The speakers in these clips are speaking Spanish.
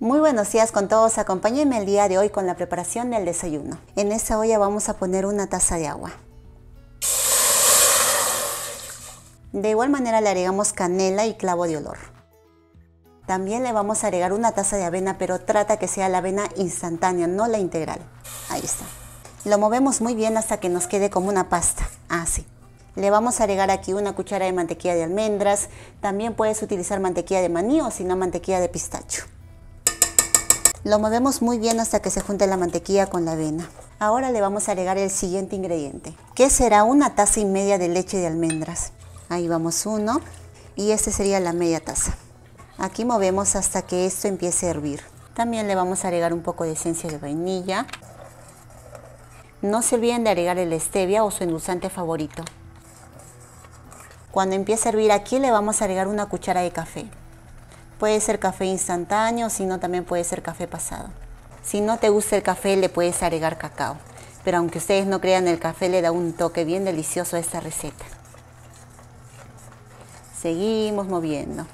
Muy buenos días con todos, acompáñenme el día de hoy con la preparación del desayuno. En esta olla vamos a poner una taza de agua. De igual manera le agregamos canela y clavo de olor. También le vamos a agregar una taza de avena, pero trata que sea la avena instantánea, no la integral. Ahí está. Lo movemos muy bien hasta que nos quede como una pasta, así. Le vamos a agregar aquí una cuchara de mantequilla de almendras. También puedes utilizar mantequilla de maní o si no mantequilla de pistacho. Lo movemos muy bien hasta que se junte la mantequilla con la avena. Ahora le vamos a agregar el siguiente ingrediente, que será una taza y media de leche de almendras. Ahí vamos uno y este sería la media taza. Aquí movemos hasta que esto empiece a hervir. También le vamos a agregar un poco de esencia de vainilla. No se olviden de agregar el stevia o su endulzante favorito. Cuando empiece a hervir aquí le vamos a agregar una cuchara de café. Puede ser café instantáneo, sino también puede ser café pasado. Si no te gusta el café, le puedes agregar cacao. Pero aunque ustedes no crean, el café le da un toque bien delicioso a esta receta. Seguimos moviendo.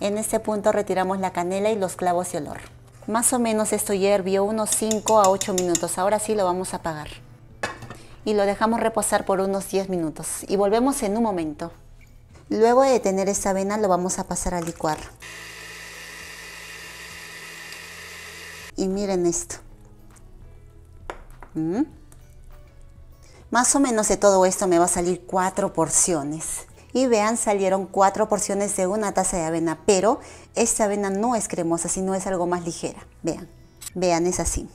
En este punto retiramos la canela y los clavos de olor. Más o menos esto hirvió unos 5 a 8 minutos. Ahora sí lo vamos a apagar. Y lo dejamos reposar por unos 10 minutos. Y volvemos en un momento. Luego de tener esta avena lo vamos a pasar a licuar. Y miren esto. Mm. Más o menos de todo esto me va a salir cuatro porciones. Y vean, salieron cuatro porciones de una taza de avena, pero esta avena no es cremosa, sino es algo más ligera. Vean, vean, es así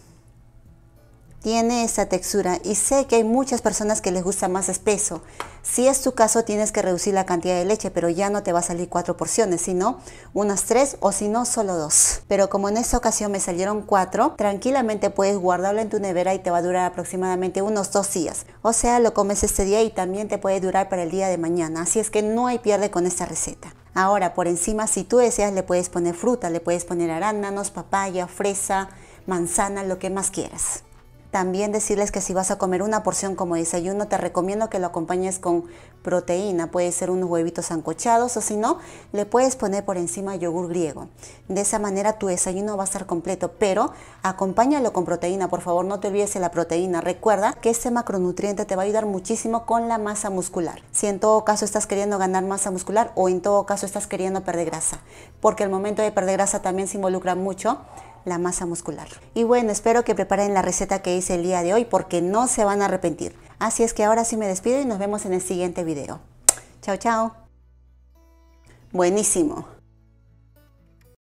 tiene esta textura y sé que hay muchas personas que les gusta más espeso. Si es tu caso tienes que reducir la cantidad de leche, pero ya no te va a salir cuatro porciones, sino unas tres o si no solo dos. Pero como en esta ocasión me salieron cuatro, tranquilamente puedes guardarlo en tu nevera y te va a durar aproximadamente unos dos días. O sea, lo comes este día y también te puede durar para el día de mañana, así es que no hay pierde con esta receta. Ahora, por encima, si tú deseas, le puedes poner fruta, le puedes poner arándanos, papaya, fresa, manzana, lo que más quieras. También decirles que si vas a comer una porción como desayuno, te recomiendo que lo acompañes con proteína. Puede ser unos huevitos ancochados o si no, le puedes poner por encima yogur griego. De esa manera tu desayuno va a estar completo, pero acompáñalo con proteína. Por favor, no te olvides de la proteína. Recuerda que este macronutriente te va a ayudar muchísimo con la masa muscular. Si en todo caso estás queriendo ganar masa muscular o en todo caso estás queriendo perder grasa, porque el momento de perder grasa también se involucra mucho la masa muscular. Y bueno, espero que preparen la receta que hice el día de hoy porque no se van a arrepentir. Así es que ahora sí me despido y nos vemos en el siguiente video. Chao, chao. Buenísimo.